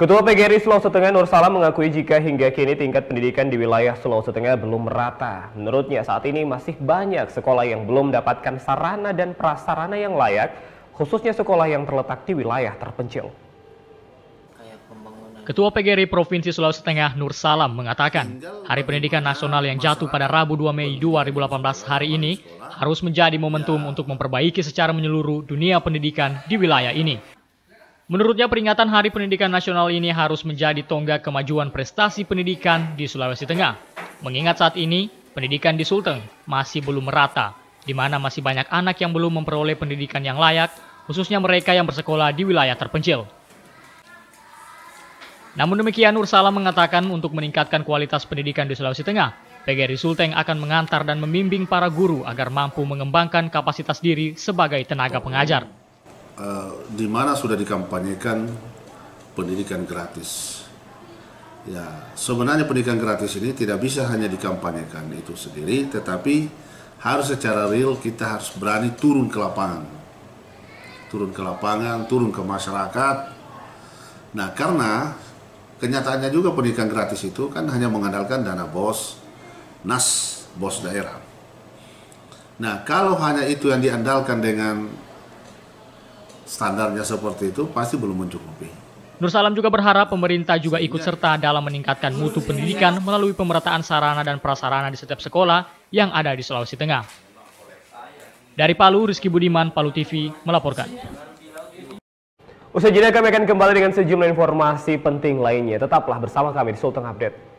Ketua PGRI Sulawesi Tengah Nur Salam mengakui jika hingga kini tingkat pendidikan di wilayah Sulawesi Tengah belum merata. Menurutnya saat ini masih banyak sekolah yang belum mendapatkan sarana dan prasarana yang layak, khususnya sekolah yang terletak di wilayah terpencil. Ketua PGRI Provinsi Sulawesi Tengah Nur Salam mengatakan, Hari Pendidikan Nasional yang jatuh pada Rabu 2 Mei 2018 hari ini harus menjadi momentum untuk memperbaiki secara menyeluruh dunia pendidikan di wilayah ini. Menurutnya peringatan Hari Pendidikan Nasional ini harus menjadi tonggak kemajuan prestasi pendidikan di Sulawesi Tengah. Mengingat saat ini, pendidikan di Sulteng masih belum merata, di mana masih banyak anak yang belum memperoleh pendidikan yang layak, khususnya mereka yang bersekolah di wilayah terpencil. Namun demikian, Nur Salam mengatakan untuk meningkatkan kualitas pendidikan di Sulawesi Tengah, PGRI Sulteng akan mengantar dan membimbing para guru agar mampu mengembangkan kapasitas diri sebagai tenaga pengajar. Eh, di mana sudah dikampanyekan pendidikan gratis. Ya, sebenarnya pendidikan gratis ini tidak bisa hanya dikampanyekan itu sendiri, tetapi harus secara real kita harus berani turun ke lapangan. Turun ke lapangan, turun ke masyarakat. Nah, karena kenyataannya juga pendidikan gratis itu kan hanya mengandalkan dana bos, nas, bos daerah. Nah, kalau hanya itu yang diandalkan dengan standarnya seperti itu pasti belum mencukupi. Nur Salam juga berharap pemerintah juga ikut serta dalam meningkatkan mutu pendidikan melalui pemerataan sarana dan prasarana di setiap sekolah yang ada di Sulawesi Tengah. Dari Palu, Rizky Budiman, Palu TV melaporkan. Usai jeda kami akan kembali dengan sejumlah informasi penting lainnya. Tetaplah bersama kami di Sultan Update.